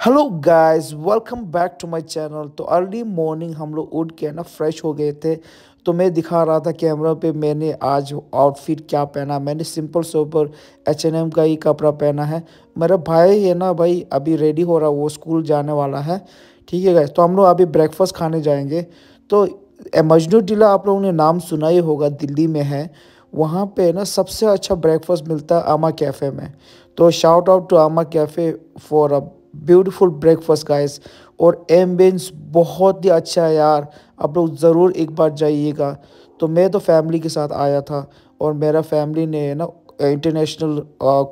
hello guys welcome back to my channel तो early morning हम लोग उठ के ना फ्रेश हो गए थे तो मैं दिखा रहा था कैमरा पे मैंने आज आउटफिट क्या पहना मैंने simple sober H N M का ही कपड़ा पहना है मेरा भाई है ना भाई अभी रेडी हो रहा वो स्कूल जाने वाला है ठीक है गाइस तो हम लोग अभी ब्रेकफास्ट खाने जाएंगे तो मजनू टीला आप लोगों ने नाम सुना ही होगा दिल्ली में है वहाँ पे ना सबसे अच्छा ब्रेकफास्ट मिलता है आमा कैफ़े में तो shout out to Aama cafe for a beautiful breakfast guys और एम्बेंस बहुत ही अच्छा है यार आप लोग ज़रूर एक बार जाइएगा तो मैं तो फैमिली के साथ आया था और मेरा फैमिली ने ना इंटरनेशनल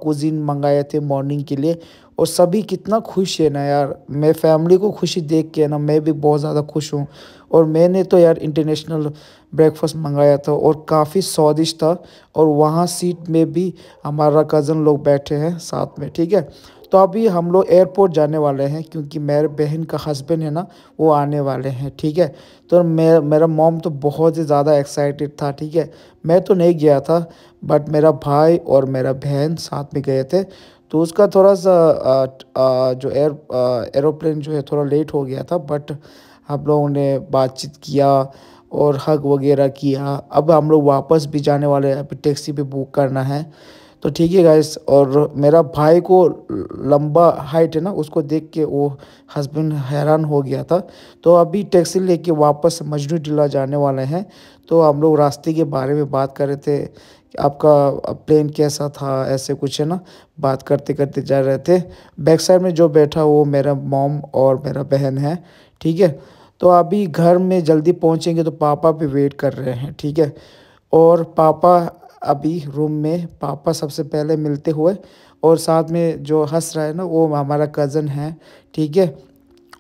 कुजीन मंगाए थे मॉर्निंग के लिए और सभी कितना खुश है ना यार मैं फैमिली को खुशी देख के ना मैं भी बहुत ज़्यादा खुश हूँ और मैंने तो यार इंटरनेशनल ब्रेकफास्ट मंगाया था और काफ़ी स्वादिष्ट था और वहाँ सीट में भी हमारा कज़न लोग बैठे हैं साथ में ठीक है तो अभी हम लोग एयरपोर्ट जाने वाले हैं क्योंकि मेरे बहन का हस्बैंड है ना वो आने वाले हैं ठीक है तो मेरा मेरा मॉम तो बहुत ही ज़्यादा एक्साइटेड था ठीक है मैं तो नहीं गया था बट मेरा भाई और मेरा बहन साथ में गए थे तो उसका थोड़ा सा आ, आ, जो एयर एरोप्लेन जो है थोड़ा लेट हो गया था बट हम लोगों ने बातचीत किया और हक वगैरह किया अब हम लोग वापस भी जाने वाले हैं अभी टैक्सी भी बुक करना है तो ठीक है गाइस और मेरा भाई को लंबा हाइट है ना उसको देख के वो हस्बैंड हैरान हो गया था तो अभी टैक्सी लेके वापस मजनू टीला जाने वाले हैं तो हम लोग रास्ते के बारे में बात कर रहे थे आपका प्लेन कैसा था ऐसे कुछ है ना बात करते करते जा रहे थे बैक साइड में जो बैठा वो मेरा मॉम और मेरा बहन है ठीक है तो अभी घर में जल्दी पहुंचेंगे तो पापा भी वेट कर रहे हैं ठीक है और पापा अभी रूम में पापा सबसे पहले मिलते हुए और साथ में जो हंस रहा है ना वो हमारा कज़न है ठीक है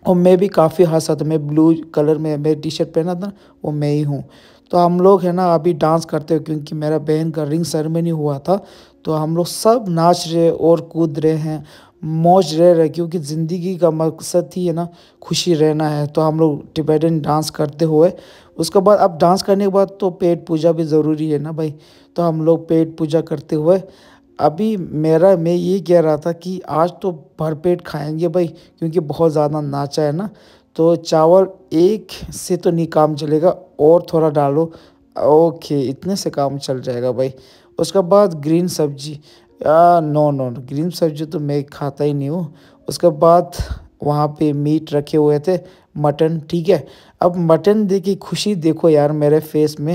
और मैं भी काफ़ी हंसा था मैं ब्लू कलर में मैं टी शर्ट पहना था वो मैं ही हूँ तो हम लोग है ना अभी डांस करते हो क्योंकि मेरा बहन का रिंग सेरेमनी हुआ था तो हम लोग सब नाच रहे और कूद रहे हैं मौज रह रहे क्योंकि ज़िंदगी का मकसद ही है ना खुशी रहना है तो हम लोग टिबेटन डांस करते हुए उसके बाद अब डांस करने के बाद तो पेट पूजा भी ज़रूरी है ना भाई तो हम लोग पेट पूजा करते हुए अभी मेरा मैं ये कह रहा था कि आज तो भरपेट खाएंगे भाई क्योंकि बहुत ज़्यादा नाचा है ना तो चावल एक से तो नहीं काम चलेगा और थोड़ा डालो ओके इतने से काम चल जाएगा भाई उसके बाद ग्रीन सब्जी या नो नो ग्रीन सब्जी तो मैं खाता ही नहीं हूँ उसके बाद वहाँ पे मीट रखे हुए थे मटन ठीक है अब मटन देखी खुशी देखो यार मेरे फेस में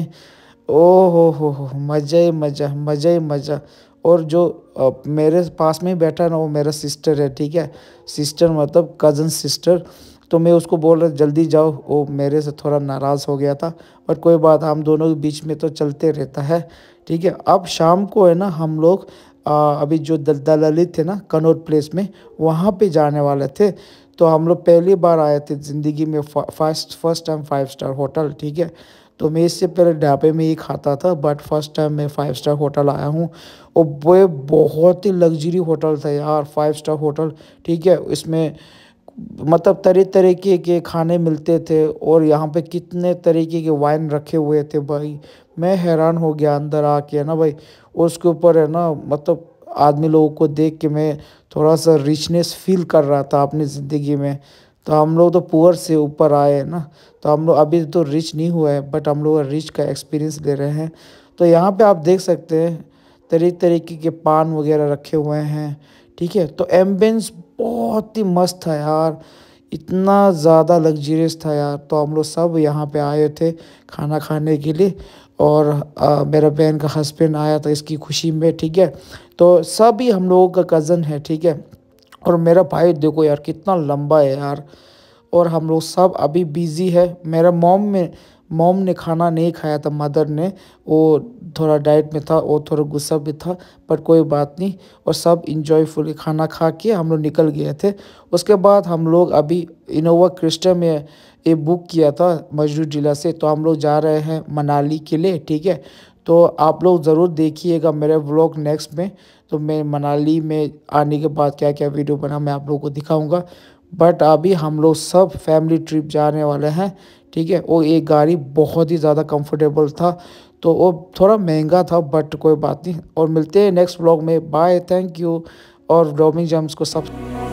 ओ हो हो हो मज़ा ही मज़ा मज़ा ही मज़ा और जो अब, मेरे पास में बैठा ना वो मेरा सिस्टर है ठीक है सिस्टर मतलब कज़न सिस्टर तो मैं उसको बोल रहा जल्दी जाओ वो मेरे से थोड़ा नाराज़ हो गया था बट कोई बात हम दोनों के बीच में तो चलते रहता है ठीक है अब शाम को है ना हम लोग आ, अभी जो दलित थे ना कनौर प्लेस में वहाँ पे जाने वाले थे तो हम लोग पहली बार आए थे ज़िंदगी में first first time five star hotel ठीक है तो मैं इससे पहले ढाबे में ही खाता था बट फर्स्ट टाइम मैं फाइव स्टार होटल आया हूँ और वो बहुत ही लग्जरी होटल था यार फाइव स्टार होटल ठीक है इसमें मतलब तरह तरीके के खाने मिलते थे और यहाँ पे कितने तरीके के वाइन रखे हुए थे भाई मैं हैरान हो गया अंदर आके है ना भाई उसके ऊपर है ना मतलब आदमी लोगों को देख के मैं थोड़ा सा रिचनेस फील कर रहा था अपनी ज़िंदगी में तो हम लोग तो पुअर से ऊपर आए हैं ना तो हम लोग अभी तो रिच नहीं हुआ है बट हम लोग रिच का एक्सपीरियंस ले रहे हैं तो यहाँ पे आप देख सकते हैं तरह तरीके के पान वगैरह रखे हुए हैं ठीक है तो एम्बेंस बहुत ही मस्त था यार इतना ज़्यादा लग्जरियस था यार तो हम लोग सब यहाँ पे आए थे खाना खाने के लिए और आ, मेरा बहन का हस्बैंड आया था इसकी खुशी में ठीक है तो सब ही हम लोगों का कज़न है ठीक है और मेरा भाई देखो यार कितना लंबा है यार और हम लोग सब अभी बिज़ी है मेरा मॉम में मॉम ने खाना नहीं खाया था मदर ने वो थोड़ा डाइट में था वो थोड़ा गुस्सा भी था पर कोई बात नहीं और सब इन्जॉयफुल खाना खा के हम लोग निकल गए थे उसके बाद हम लोग अभी इनोवा क्रिस्टा में ये बुक किया था मजरू जिला से तो हम लोग जा रहे हैं मनाली के लिए ठीक है तो आप लोग ज़रूर देखिएगा मेरे ब्लॉग नेक्स्ट में तो मैं मनाली में आने के बाद क्या क्या वीडियो बना मैं आप लोगों को दिखाऊंगा बट अभी हम लोग सब फैमिली ट्रिप जाने वाले हैं ठीक है वो एक गाड़ी बहुत ही ज़्यादा कंफर्टेबल था तो वो थोड़ा महंगा था बट कोई बात नहीं और मिलते हैं नेक्स्ट ब्लॉग में बाय थैंक यू और डोमिंग जम्स को सब